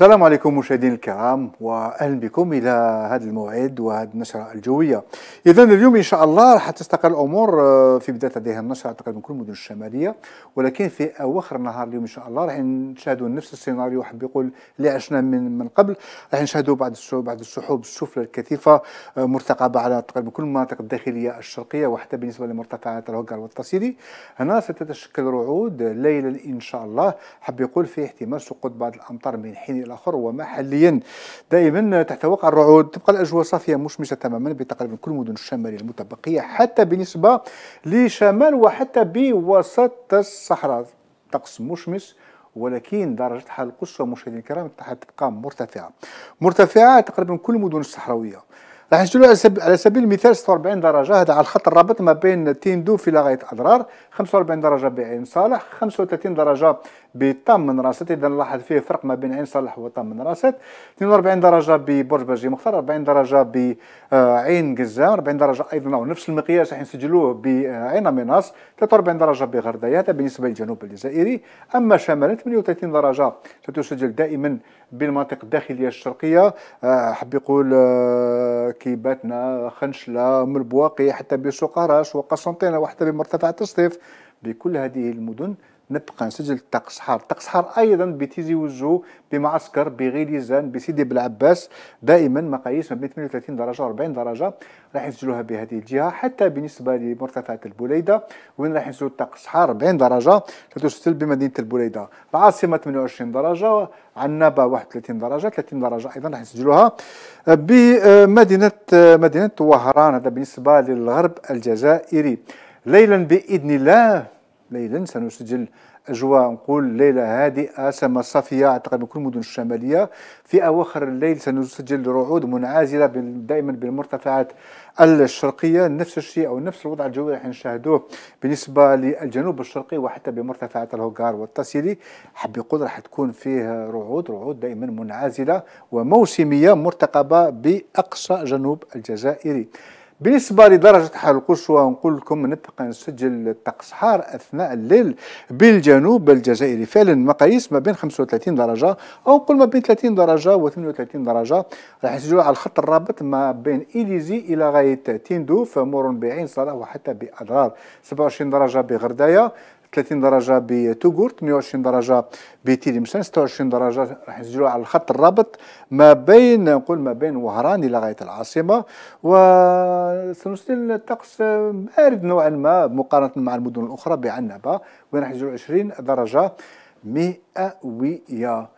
السلام عليكم مشاهدينا الكرام واهلا بكم الى هذا الموعد وهذه النشره الجويه اذا اليوم ان شاء الله راح تستقر الامور آه، في بدايه هذه النشره تقريبا كل المدن الشماليه ولكن في اواخر النهار اليوم ان شاء الله راح نشاهدوا نفس السيناريو حب يقول اللي عشنا من من قبل راح نشاهدوا بعض بعض السحوب السفلى الكثيفه آه، مرتقبه على تقريبا كل المناطق الداخليه الشرقيه وحتى بالنسبه لمرتفعات الهوكر والتصيدي هنا ستتشكل رعود ليلا ان شاء الله حب يقول في احتمال سقوط بعض الامطار من حين الاخر ومحليا دائما تحت وقع الرعود تبقى الاجواء صافيه مشمسه تماما بتقريبا كل المدن الشماليه المتبقيه حتى بالنسبه لشمال وحتى بوسط الصحراء طقس مشمس ولكن درجة الحرارة القصوى مشاهدينا الكرام تبقى مرتفعة مرتفعة تقريبا كل المدن الصحراوية راح نشتروا على سبيل المثال 46 درجه هذا على الخط الرابط ما بين تيندو في لغاية اضرار 45 درجه بعين صالح 35 درجه بطام من راست اذا نلاحظ فيه فرق ما بين عين صالح وطام من راست 42 درجه ببرج برجي مختار 40 درجه بعين قزام 40 درجه ايضا نفس المقياس راح نسجلوه بعين مناص 43 درجه بغرديه هذا بالنسبه للجنوب الجزائري اما شمالا 38 درجه ستسجل دائما بالمناطق الداخليه الشرقيه آه، حب يقول آه، كيباتنا خنشله من البواقي حتى بسقراش وقسنطينه وحتى بمرتفع تصطيف بكل هذه المدن نبقى نسجل الطقس حار الطقس حار ايضا بتيزي وزو بمعسكر بغيليزان بسيدي بلعباس دائما مقاييس ما بين 38 درجه و 40 درجه راح نسجلوها بهذه الجهه حتى بالنسبه لمرتفعات البوليده وين راح نسجل الطقس حار 40 درجه 63 بمدينه البوليده العاصمه 28 درجه عنابه 31 درجه 30 درجه ايضا راح نسجلوها آه، بمدينه آه، مدينه وهران هذا بالنسبه للغرب الجزائري ليلا باذن الله ليلا سنسجل اجواء نقول ليله هادئه سما صافيه اعتقد بكل المدن الشماليه في اواخر الليل سنسجل رعود منعزله دائما بالمرتفعات الشرقيه نفس الشيء او نفس الوضع الجوي راح نشاهدوه بالنسبه للجنوب الشرقي وحتى بمرتفعات الهوغار والتاسيلي حب يقول راح تكون فيه رعود رعود دائما منعزله وموسميه مرتقبه باقصى جنوب الجزائري بالنسبه لدرجه الحراره القصوى نقول لكم نتقى نسجل الطقس حار اثناء الليل بالجنوب الجزائري فعلا مقاييس ما بين 35 درجه او نقول ما بين 30 درجه و 38 درجه راح نسجلوا على الخط الرابط ما بين اليزي الى غايه تيندوف مور بعين صلاح وحتى باضرار 27 درجه بغردايه 30 درجه بتوغورت 120 درجه بتيليمسان 26 درجه راح نسجلوا على الخط الرابط ما بين نقول ما بين وهران الى غايه العاصمه وسنسجل الطقس بارد نوعا ما مقارنه مع المدن الاخرى بعنبه وين راح نسجلوا 20 درجه مئويه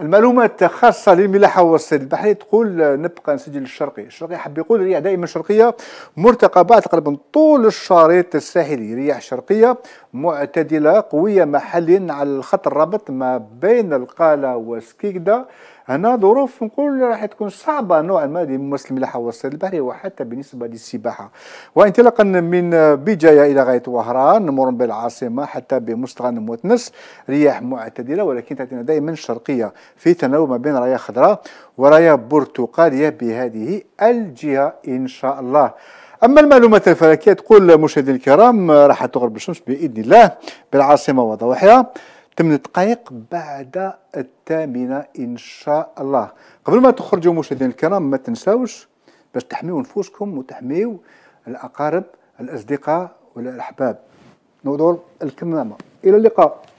المعلومات خاصة للملاحة والصيد البحري تقول نبقى نسجل الشرقي، الشرقي حب يقول رياح دائما شرقية مرتقبات تقريبا طول الشريط الساحلي، رياح شرقية معتدلة قوية محليا على الخط الرابط ما بين القالة وسكيكدا هنا ظروف نقول راح تكون صعبة نوعا ما لممارسة الملاحة والصيد البحري وحتى بالنسبة للسباحة وانطلاقا من بجاية إلى غاية وهران نمر بالعاصمة حتى بمستغان موتنس رياح معتدلة ولكن تأتينا دائما شرقية في تناوب ما بين راية خضراء وراية برتقالية بهذه الجهة إن شاء الله اما المعلومات الفلكيه تقول مشاهدينا الكرام راح تغرب الشمس باذن الله بالعاصمه وضواحيها 8 دقائق بعد الثامنه ان شاء الله قبل ما تخرجوا مشاهدينا الكرام ما تنساوش باش تحميوا نفوسكم وتحميوا الاقارب الاصدقاء والاحباب نوضوا الكمامه الى اللقاء